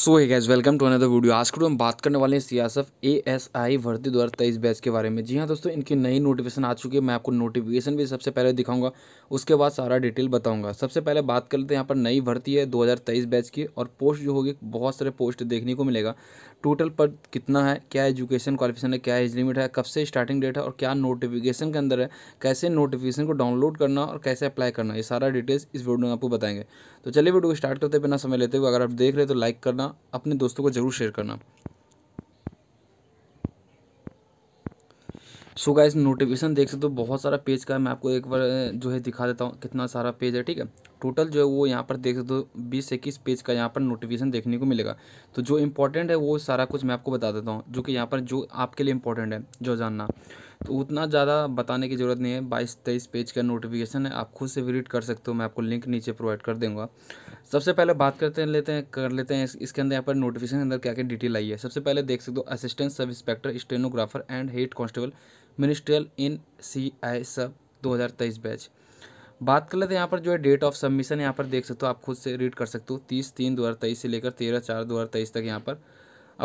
so hi guys welcome to another video आज करो हम बात करने वाले हैं सियासफ ए एस आई भर्ती दो हज़ार तेईस बैच के बारे में जी हाँ दोस्तों इनकी नई नोटिफिकेशन आ चुकी है मैं आपको नोटिफिकेशन भी सबसे पहले दिखाऊंगा उसके बाद सारा डिटेल बताऊंगा सबसे पहले बात कर लेते हैं यहाँ पर नई भर्ती है दो हज़ार तेईस बैच की और पोस्ट जो होगी बहुत सारे पोस्ट देखने को मिलेगा टोटल पर कितना है क्या एजुकेशन क्वालिफिकेशन है क्या एज लिमिट है कब से स्टार्टिंग डेट है और क्या नोटिफिकेशन के अंदर है कैसे नोटिफिकेशन को डाउनलोड करना और कैसे अप्लाई करना ये सारा डिटेल्स इस वीडियो में आपको बताएंगे तो चलिए वीडियो को स्टार्ट करते बिना समय लेते हुए अगर आप देख रहे तो लाइक करना करना अपने दोस्तों को ज़रूर शेयर करना सो गाइस नोटिफिकेशन देख सकते हो बहुत सारा पेज का है मैं आपको एक बार जो है दिखा देता हूँ कितना सारा पेज है ठीक है टोटल जो है वो यहाँ पर देख सकते हो बीस इक्कीस पेज का यहाँ पर नोटिफिकेशन देखने को मिलेगा तो जो इंपॉर्टेंट है वो सारा कुछ मैं आपको बता देता हूँ जो कि यहाँ पर जो आपके लिए इंपॉर्टेंट है जो जानना तो उतना ज़्यादा बताने की ज़रूरत नहीं है बाईस तेईस पेज का नोटिफिकेशन है आप खुद से विजिट कर सकते हो मैं आपको लिंक नीचे प्रोवाइड कर दूँगा सबसे पहले बात करते हैं लेते हैं कर लेते हैं इसके अंदर यहाँ पर नोटिफिकेशन के अंदर क्या क्या डिटेल आई है सबसे पहले देख सकते हो assistant sub inspector stenographer and head constable ministerial in C I सब तेईस बैच बात कर लेते हैं यहाँ पर जो है डेट ऑफ सबमिशन यहाँ पर देख सकते हो आप खुद से रीड कर सकते हो तीस तीन दो हज़ार तेईस से लेकर तेरह चार दो हज़ार तेईस तक यहाँ पर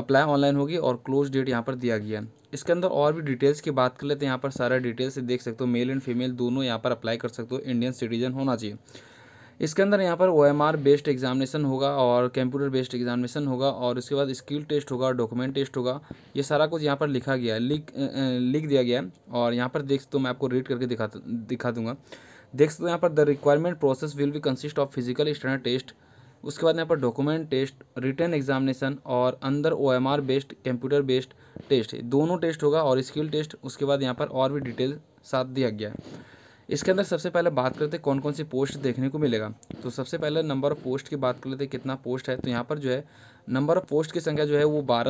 अप्लाई ऑनलाइन होगी और क्लोज डेट यहाँ पर दिया गया है इसके अंदर और भी डिटेल्स की बात कर लेते हैं यहाँ पर सारा डिटेल्स देख सकते हो मेल एंड फीमेल दोनों यहाँ पर अप्लाई कर सकते हो इंडियन सिटीजन होना चाहिए इसके अंदर यहाँ पर ओ बेस्ड एग्जामिनेशन होगा और कंप्यूटर बेस्ड एग्जामिनेशन होगा और उसके बाद स्किल टेस्ट होगा डॉक्यूमेंट टेस्ट होगा ये सारा कुछ यहाँ पर लिखा गया है लिख लिख दिया गया है और यहाँ पर देख तो मैं आपको रीड करके दिखा दिखा दूँगा देख सकते हो यहाँ पर the requirement process will be consist of physical standard test उसके बाद यहाँ पर डॉक्यूमेंट टेस्ट रिटर्न एग्जामिनेशन और अंदर O M R based computer based test दोनों टेस्ट होगा और स्किल टेस्ट उसके बाद यहाँ पर और भी डिटेल साथ दिया गया है इसके अंदर सबसे पहले बात करते हैं कौन कौन सी पोस्ट देखने को मिलेगा तो सबसे पहले नंबर ऑफ पोस्ट की बात कर लेते हैं कितना पोस्ट है तो यहाँ पर जो है नंबर ऑफ पोस्ट की संख्या जो है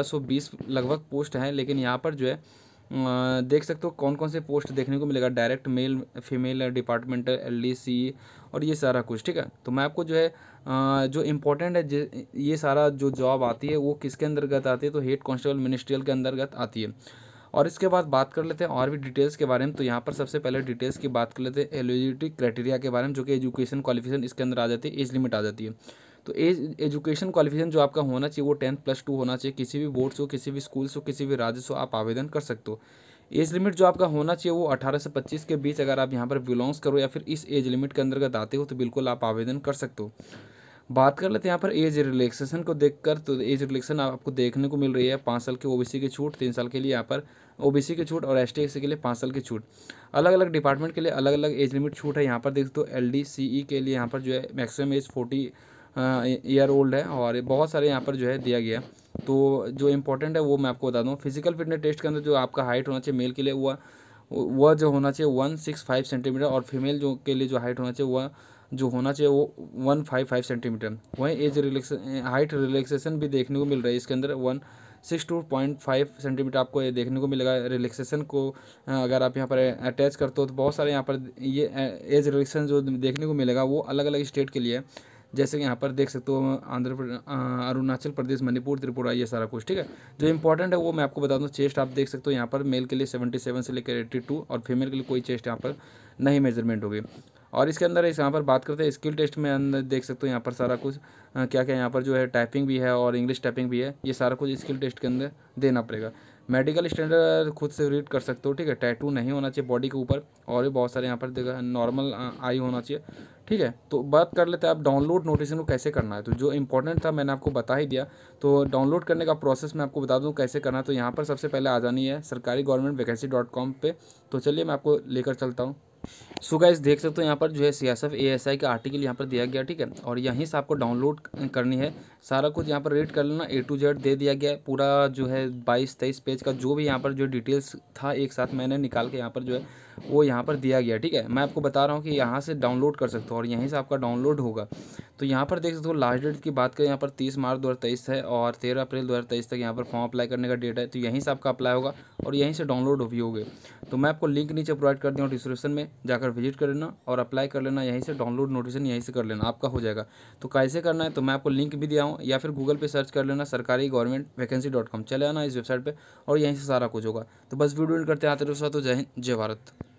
वो बीस लगभग पोस्ट हैं लेकिन यहाँ पर जो है देख सकते हो कौन कौन से पोस्ट देखने को मिलेगा direct male female departmental और ये सारा कुछ ठीक है तो मैं आपको जो है जो इम्पोर्टेंट है ये सारा जो जॉब आती है वो किसके अंतर्गत आती है तो हेड कॉन्स्टेबल मिनिस्ट्रियल के अंतर्गत आती है और इसके बाद बात कर लेते हैं और भी डिटेल्स के बारे में तो यहाँ पर सबसे पहले डिटेल्स की बात कर लेते हैं एलिजिबिलिटी क्राइटेरिया के बारे में जो कि एजुकेशन क्वालिफिकेशन इसके अंदर आ जाती है एज लिमिट आ जाती है तो एज एजुकेशन क्वालिफिकेशन जो आपका होना चाहिए वो टेंथ प्लस टू होना चाहिए किसी भी बोर्ड से हो किसी भी स्कूल से हो किसी भी राज्य से हो आप आवेदन कर सकते हो एज लिमिट जो आपका होना चाहिए वो 18 से 25 के बीच अगर आप यहाँ पर बिलोंग्स करो या फिर इस एज लिमिट के अंतर्गत आते हो तो बिल्कुल आप आवेदन कर सकते हो बात कर लेते हैं यहाँ पर एज रिलैक्सेशन को देखकर तो एज रिलैक्सेशन आपको देखने को मिल रही है पाँच साल के ओबीसी की छूट तीन साल के लिए यहाँ पर ओबीसी की छूट और एस टी के लिए पाँच साल की छूट अलग अलग डिपार्टमेंट के लिए अलग अलग एज लिमिट छूट है यहाँ पर देख दो एल डी सी ई के लिए यहाँ पर जो है maximum age forty year old है और बहुत सारे यहाँ पर जो है दिया गया तो जो इम्पोर्टेंट है वो मैं आपको बता दूँ फिजिकल फिटनेस टेस्ट के अंदर जो आपका हाइट होना चाहिए मेल के लिए वह वह जो होना चाहिए वन सिक्स फाइव सेंटीमीटर और फीमेल जो के लिए जो हाइट होना चाहिए वह जो होना चाहिए वो वन फाइव फाइव सेंटीमीटर वहीं एज रिलेक्स हाइट रिलैक्सेशन भी देखने को मिल रहा है इसके अंदर one six two point five centimetre आपको ये देखने को मिलेगा रिलैक्सेशन को अगर आप यहाँ पर अटैच करते हो तो बहुत सारे यहाँ पर ये एज रिलेक्सेशन जो देखने को मिलेगा वो अलग अलग स्टेट के लिए है जैसे कि यहाँ पर देख सकते हो आंध्र अरुणाचल प्रदेश मणिपुर त्रिपुरा ये सारा कुछ ठीक है जो इंपॉर्टेंट है वो मैं आपको बता दूँ चेस्ट आप देख सकते हो यहाँ पर मेल के लिए सेवेंटी सेवन से लेकर एट्टी टू और फीमेल के लिए कोई चेस्ट यहाँ पर नहीं मेजरमेंट होगी और इसके अंदर इस यहाँ पर बात करते हैं स्किल टेस्ट में अंदर देख सकते हो यहाँ पर सारा कुछ क्या क्या यहाँ पर जो है टाइपिंग भी है और इंग्लिश टाइपिंग भी है ये सारा कुछ स्किल टेस्ट के अंदर देना पड़ेगा मेडिकल स्टैंडर्ड खुद से रीड कर सकते हो ठीक है टैटू नहीं होना चाहिए बॉडी के ऊपर और भी बहुत सारे यहाँ पर देखा नॉर्मल आई होना चाहिए ठीक है तो बात कर लेते हैं आप डाउनलोड नोटिसन को कैसे करना है तो जो इंपॉर्टेंट था मैंने आपको बता ही दिया तो डाउनलोड करने का प्रोसेस मैं आपको बता दूँ कैसे करना है तो यहाँ पर सबसे पहले आ जानी है सरकारी गवर्नमेंट वैकेंसी डॉट कॉम पर तो चलिए मैं आपको लेकर चलता हूँ सो गाइस देख सकते हो यहाँ पर जो है C S F A S I का आर्टिकल यहाँ पर दिया गया ठीक है और यहीं से आपको डाउनलोड करनी है सारा कुछ यहाँ पर रीड कर लेना ए टू जेड दे दिया गया है पूरा जो है बाईस तेईस पेज का जो भी यहाँ पर जो डिटेल्स था एक साथ मैंने निकाल के यहाँ पर जो है वो यहाँ पर दिया गया ठीक है मैं आपको बता रहा हूँ कि यहाँ से डाउनलोड कर सकते हो और यहीं से आपका डाउनलोड होगा तो यहाँ पर देख सकते हो लास्ट डेट की बात करें यहाँ पर तीस मार्च दो है और तेरह अप्रैल दो तक यहाँ पर फॉर्म अप्लाई करने का डेट है तो यहीं से आपका अप्लाई होगा और यहीं से डाउनलोड भी होगे तो मैं आपको लिंक नीचे प्रोवाइड कर दिया हूँ डिस्क्रिप्शन में जाकर विजिट कर लेना और अप्लाई कर लेना यहीं से डाउनलोड नोटिफिकेशन यहीं से कर लेना आपका हो जाएगा तो कैसे करना है तो मैं आपको लिंक भी दिया हूँ या फिर गूगल पे सर्च कर लेना सरकारी गवर्नमेंट वैकेंसी डॉट कॉम चले आना इस वेबसाइट पर और यहीं से सारा कुछ होगा तो बस वीडियो करते आते रहो तो जय हिंद जय भारत